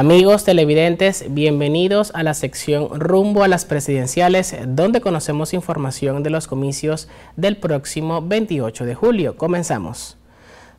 Amigos televidentes, bienvenidos a la sección Rumbo a las Presidenciales, donde conocemos información de los comicios del próximo 28 de julio. Comenzamos.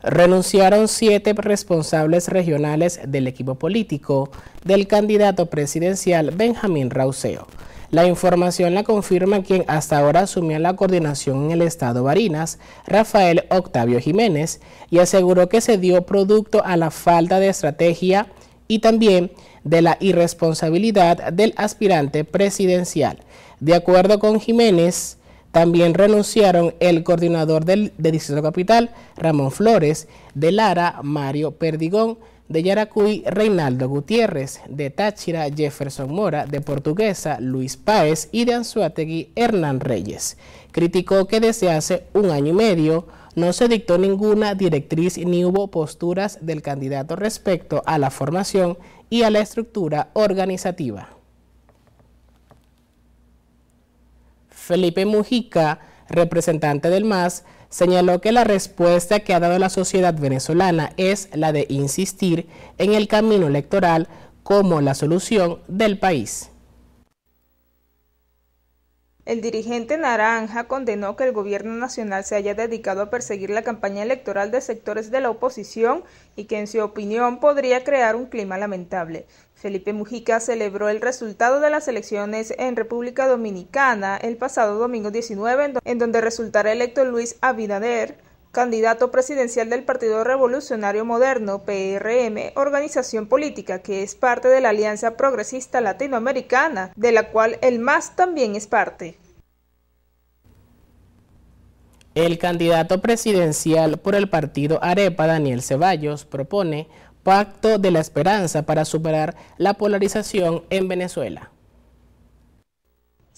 Renunciaron siete responsables regionales del equipo político del candidato presidencial Benjamín Rauseo. La información la confirma quien hasta ahora asumía la coordinación en el estado Barinas, Rafael Octavio Jiménez, y aseguró que se dio producto a la falta de estrategia y también de la irresponsabilidad del aspirante presidencial. De acuerdo con Jiménez, también renunciaron el coordinador del, de Distrito Capital, Ramón Flores, de Lara, Mario Perdigón, de Yaracuy, Reinaldo Gutiérrez, de Táchira, Jefferson Mora, de Portuguesa, Luis Páez y de Anzuategui, Hernán Reyes. Criticó que desde hace un año y medio no se dictó ninguna directriz ni hubo posturas del candidato respecto a la formación y a la estructura organizativa. Felipe Mujica, representante del MAS, señaló que la respuesta que ha dado la sociedad venezolana es la de insistir en el camino electoral como la solución del país. El dirigente naranja condenó que el gobierno nacional se haya dedicado a perseguir la campaña electoral de sectores de la oposición y que en su opinión podría crear un clima lamentable. Felipe Mujica celebró el resultado de las elecciones en República Dominicana el pasado domingo 19, en donde resultará electo Luis Abinader candidato presidencial del Partido Revolucionario Moderno, PRM, organización política que es parte de la Alianza Progresista Latinoamericana, de la cual el MAS también es parte. El candidato presidencial por el partido Arepa, Daniel Ceballos, propone Pacto de la Esperanza para superar la polarización en Venezuela.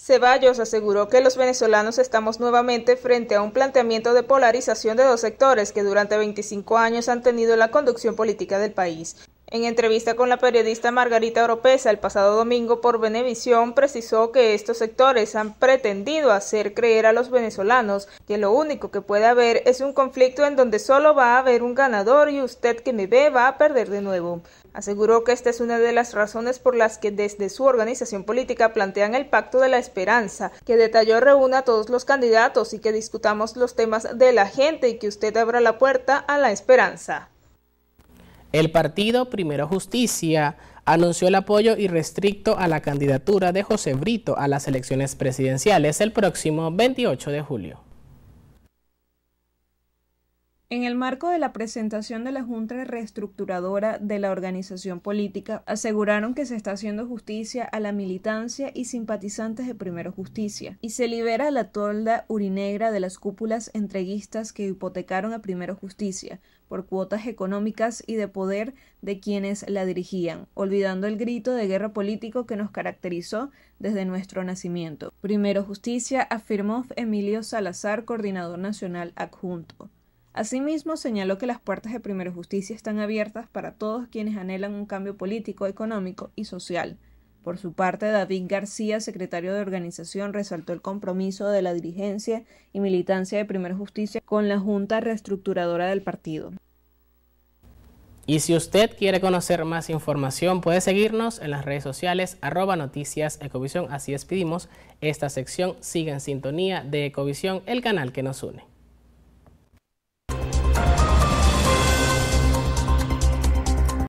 Ceballos aseguró que los venezolanos estamos nuevamente frente a un planteamiento de polarización de dos sectores que durante 25 años han tenido la conducción política del país. En entrevista con la periodista Margarita Oropesa el pasado domingo por Venevisión, precisó que estos sectores han pretendido hacer creer a los venezolanos que lo único que puede haber es un conflicto en donde solo va a haber un ganador y usted que me ve va a perder de nuevo. Aseguró que esta es una de las razones por las que desde su organización política plantean el Pacto de la Esperanza, que detalló reúna a todos los candidatos y que discutamos los temas de la gente y que usted abra la puerta a la esperanza. El partido Primero Justicia anunció el apoyo irrestricto a la candidatura de José Brito a las elecciones presidenciales el próximo 28 de julio. En el marco de la presentación de la Junta Reestructuradora de la organización política, aseguraron que se está haciendo justicia a la militancia y simpatizantes de Primero Justicia, y se libera la tolda urinegra de las cúpulas entreguistas que hipotecaron a Primero Justicia, por cuotas económicas y de poder de quienes la dirigían, olvidando el grito de guerra político que nos caracterizó desde nuestro nacimiento. Primero Justicia afirmó Emilio Salazar, coordinador nacional adjunto. Asimismo, señaló que las puertas de Primero Justicia están abiertas para todos quienes anhelan un cambio político, económico y social por su parte, David García, secretario de organización, resaltó el compromiso de la dirigencia y militancia de Primera Justicia con la Junta Reestructuradora del partido. Y si usted quiere conocer más información, puede seguirnos en las redes sociales arroba noticias Ecovisión. Así despedimos esta sección. sigue en sintonía de Ecovisión, el canal que nos une.